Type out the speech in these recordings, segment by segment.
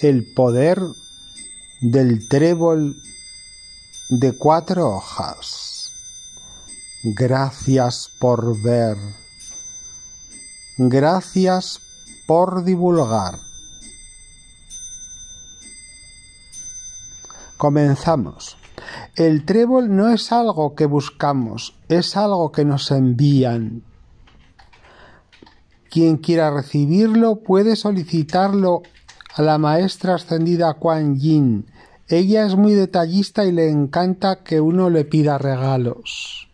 el poder del trébol de cuatro hojas. Gracias por ver. Gracias por divulgar. Comenzamos. El trébol no es algo que buscamos, es algo que nos envían. Quien quiera recibirlo puede solicitarlo la maestra ascendida kwan Yin. Ella es muy detallista y le encanta que uno le pida regalos.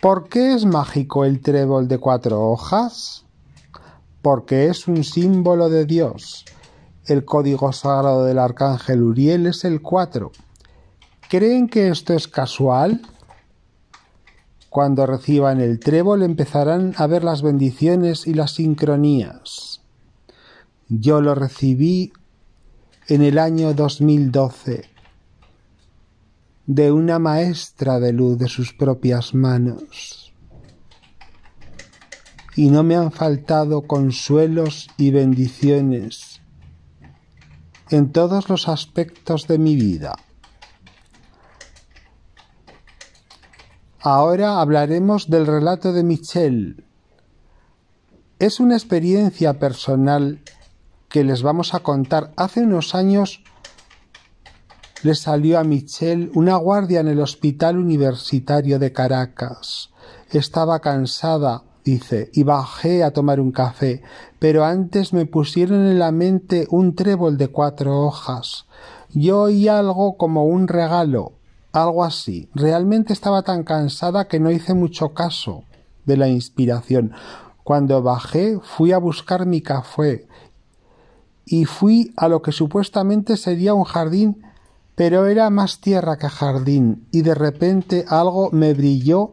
¿Por qué es mágico el trébol de cuatro hojas? Porque es un símbolo de Dios. El código sagrado del arcángel Uriel es el cuatro ¿Creen que esto es casual? Cuando reciban el trébol empezarán a ver las bendiciones y las sincronías. Yo lo recibí en el año 2012 de una maestra de luz de sus propias manos. Y no me han faltado consuelos y bendiciones en todos los aspectos de mi vida. Ahora hablaremos del relato de Michelle. Es una experiencia personal que les vamos a contar. Hace unos años le salió a Michelle una guardia en el Hospital Universitario de Caracas. Estaba cansada, dice, y bajé a tomar un café, pero antes me pusieron en la mente un trébol de cuatro hojas. Yo oí algo como un regalo, algo así. Realmente estaba tan cansada que no hice mucho caso de la inspiración. Cuando bajé fui a buscar mi café y fui a lo que supuestamente sería un jardín, pero era más tierra que jardín, y de repente algo me brilló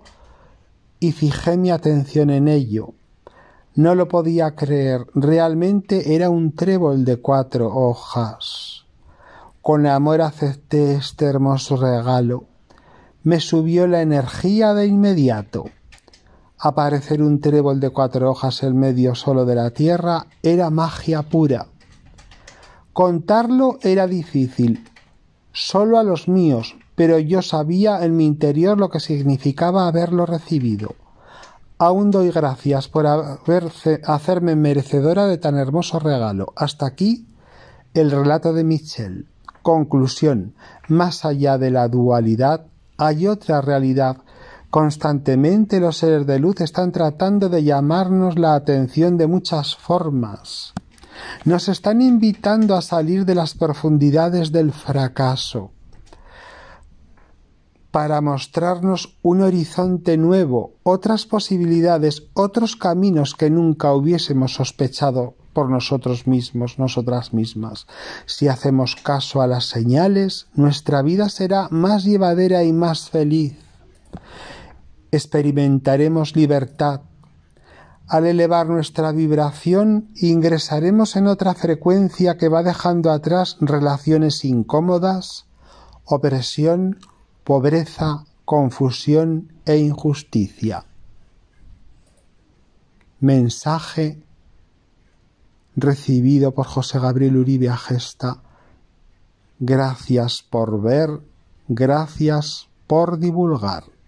y fijé mi atención en ello. No lo podía creer, realmente era un trébol de cuatro hojas. Con amor acepté este hermoso regalo. Me subió la energía de inmediato. Aparecer un trébol de cuatro hojas en medio solo de la tierra era magia pura. Contarlo era difícil, solo a los míos, pero yo sabía en mi interior lo que significaba haberlo recibido. Aún doy gracias por hacerme merecedora de tan hermoso regalo. Hasta aquí el relato de Mitchell. Conclusión. Más allá de la dualidad, hay otra realidad. Constantemente los seres de luz están tratando de llamarnos la atención de muchas formas. Nos están invitando a salir de las profundidades del fracaso para mostrarnos un horizonte nuevo, otras posibilidades, otros caminos que nunca hubiésemos sospechado por nosotros mismos, nosotras mismas. Si hacemos caso a las señales, nuestra vida será más llevadera y más feliz. Experimentaremos libertad, al elevar nuestra vibración, ingresaremos en otra frecuencia que va dejando atrás relaciones incómodas, opresión, pobreza, confusión e injusticia. Mensaje recibido por José Gabriel Uribe Agesta. Gracias por ver, gracias por divulgar.